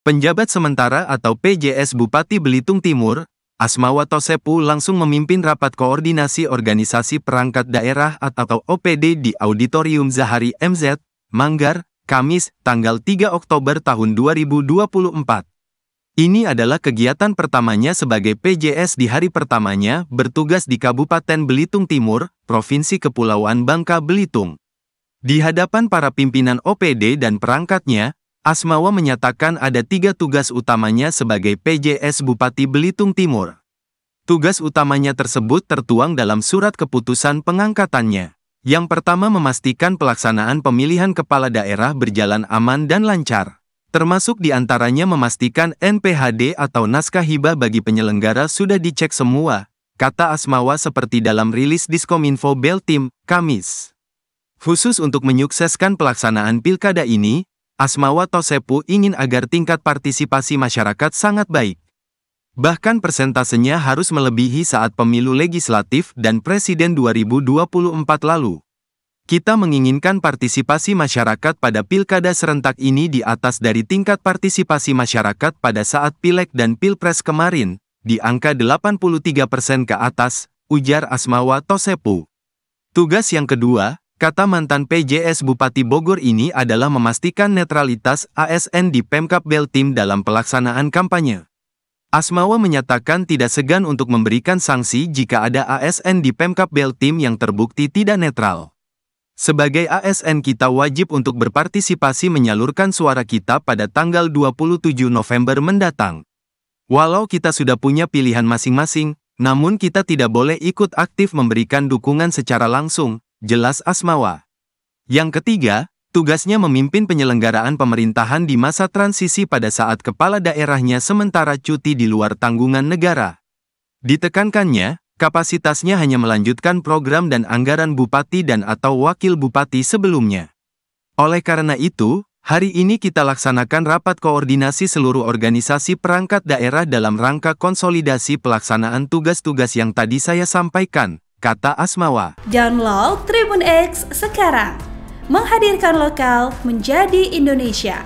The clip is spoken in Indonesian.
Penjabat sementara atau PJS Bupati Belitung Timur, Asmawa Tosepu langsung memimpin rapat koordinasi organisasi perangkat daerah atau OPD di Auditorium Zahari MZ, Manggar, Kamis, tanggal 3 Oktober tahun 2024. Ini adalah kegiatan pertamanya sebagai PJS di hari pertamanya bertugas di Kabupaten Belitung Timur, Provinsi Kepulauan Bangka Belitung. Di hadapan para pimpinan OPD dan perangkatnya, Asmawa menyatakan ada tiga tugas utamanya sebagai PJS Bupati Belitung Timur. Tugas utamanya tersebut tertuang dalam surat keputusan pengangkatannya. Yang pertama memastikan pelaksanaan pemilihan kepala daerah berjalan aman dan lancar. Termasuk diantaranya memastikan NPHD atau naskah hibah bagi penyelenggara sudah dicek semua, kata Asmawa seperti dalam rilis Diskominfo Beltim, Kamis. Khusus untuk menyukseskan pelaksanaan pilkada ini, Asmawa Tosepu ingin agar tingkat partisipasi masyarakat sangat baik. Bahkan persentasenya harus melebihi saat pemilu legislatif dan presiden 2024 lalu. Kita menginginkan partisipasi masyarakat pada pilkada serentak ini di atas dari tingkat partisipasi masyarakat pada saat pilek dan pilpres kemarin, di angka 83% persen ke atas, ujar Asmawa Tosepu. Tugas yang kedua, Kata mantan PJS Bupati Bogor ini adalah memastikan netralitas ASN di Pemkap Beltim dalam pelaksanaan kampanye. Asmawa menyatakan tidak segan untuk memberikan sanksi jika ada ASN di Pemkap Beltim yang terbukti tidak netral. Sebagai ASN kita wajib untuk berpartisipasi menyalurkan suara kita pada tanggal 27 November mendatang. Walau kita sudah punya pilihan masing-masing, namun kita tidak boleh ikut aktif memberikan dukungan secara langsung, jelas Asmawa. Yang ketiga, tugasnya memimpin penyelenggaraan pemerintahan di masa transisi pada saat kepala daerahnya sementara cuti di luar tanggungan negara. Ditekankannya, kapasitasnya hanya melanjutkan program dan anggaran bupati dan atau wakil bupati sebelumnya. Oleh karena itu, hari ini kita laksanakan rapat koordinasi seluruh organisasi perangkat daerah dalam rangka konsolidasi pelaksanaan tugas-tugas yang tadi saya sampaikan kata Asmawa. Download Tribun X sekarang, menghadirkan lokal menjadi Indonesia.